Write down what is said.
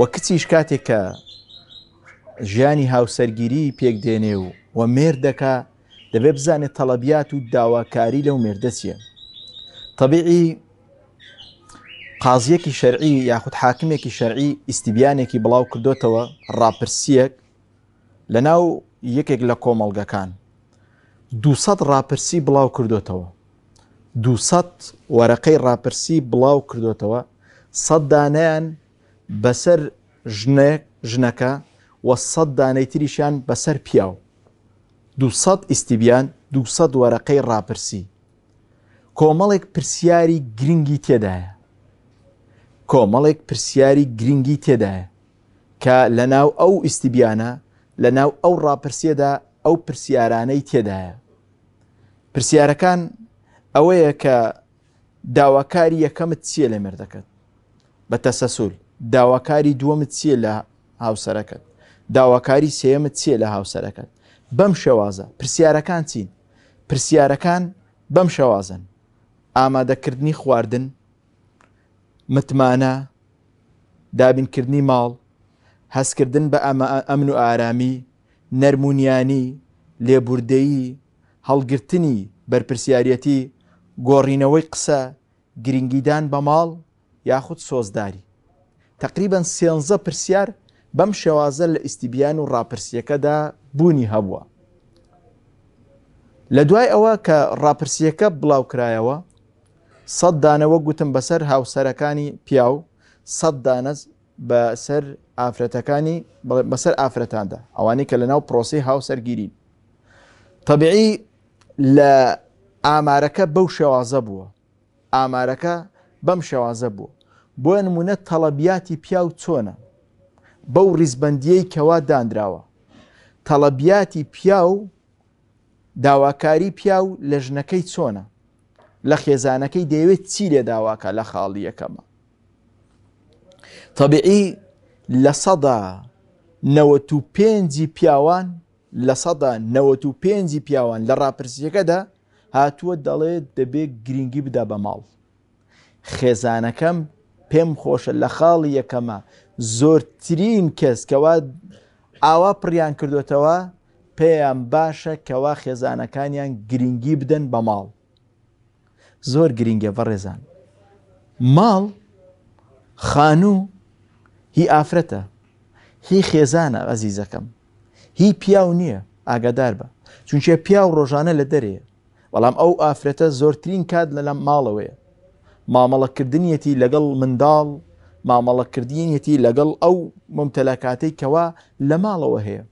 وە کچیش کاتێک کە ژیانی هاوسەرگیری پێک دێنێ و وە مێردەکە دەبێ بزانێت تەڵەبیات و داواکاری لەو مێردەچیە طبیعی قازیەکی شەرعی یاخود حاکمێکی شەرعی ئیسیبیانێکی بڵاو کردوتەوە ڕاپرسیەک لە ناو یەکێک لە کۆمەڵگەکان 200 ڕاپرسی بڵاو کردوتەوە 200 وەرەقەی ڕاپرسی بڵاو کردوتەوە سەددانیان بەسەر ژنێک ژنەکە وە سەد دانەی تریشیان بەسەر پیاو دوسە ئیسیبیان دوسە وەرەقەی ڕاپرسی کۆمەڵێک پرسیاری گرنگی تێدایە کۆمەڵێک پرسیاری گرنگی تێدایە کە لە ناو ئەو ئیسیبیانە لە ناو ئەو ڕاپرسێدا ئەو پرسیارانەی تێدایە پرسیارەکان ئەوەیە کە داواکاری یەکەمت چیە لە مردەکەت بە تەسەسول داواکاری دووەمت چیە لە هاوسەرەکەت داواکاری سێمت چیە لە هاوسەرەکەت بەم شێوازە پرسیارەکان چین پرسیارەکان بەم شێوازن ئامادەکردنی خواردن متمانە دابینکردنی ماڵ هەستکردن بە ئەمن و ئارامی نەرمونیانی لێبوردەیی هەڵگرتنی بەرپسیارەتی گۆڕینەوەی قسە گرنگیدان بە ماڵ یاخود سۆزداری تقریبا سێنزە پرسیار بەم شێوازە لە ئیسیبیان و ڕاپرسیەکەدا بوونی هەبووە لە دوای ئەوە کە ڕاپرسیەکە بڵاوکرایەوە سەد دانەوە گوتم بەسەر هاوسەرەکانی پیا و سەد دانەز بەسەر ئافرەتەکانی بەسەر ئافرەتاندا ئەوانەی کە لەناو پرۆسی هاوسەرگیرین طبیعی لە ئامارەکە بەو شێوازە بووە ئامارەکە بەم شێوازە بووە بۆە نمونە تەڵەبیاتی پیا و چۆنە بەو ریزبندیەی کەوا دانراوە تەڵەبیاتی پیا و داواکاری پیا و لە ژنەکەی چۆنە لە خێزانەکەی دەیەوێت چی لێ داواکە لە خاڵی یەکەمە طبیعی لە سەدا نەوەت و پێنجی پیاوان لە سەدا نەوەت و پێنجی پیاوان لە ڕاپرسیەکەدا هاتووە دەڵێت دەبێت گرنگی بدا بە ماڵ خێزانەکەم پێم خۆشە لە خاڵی یەکەمە زۆرترین کەس کەوا ئاوا پڕیان کردوتەوە پێیان باشە کەوا خێزانەکانیان گرنگی بدەن بە ماڵ زۆر گرنگە بە ڕێزان ماڵ خانوو هی ئافرەتە هی خێزانە ئەزیزەکەم هی پیاو نییە ئاگادار بە چونچێ پیا و ڕۆژانە لە دەرێ بەڵام ئەو ئافرەتە زۆرترین کات لە لەم ماڵەوەیە مامەڵەکردنیەتی لەگەڵ منداڵ مامەڵەکردینیەتی لەگەڵ ئەو ممتەلاکاتەی کەوا لە ماڵەوە هەیە.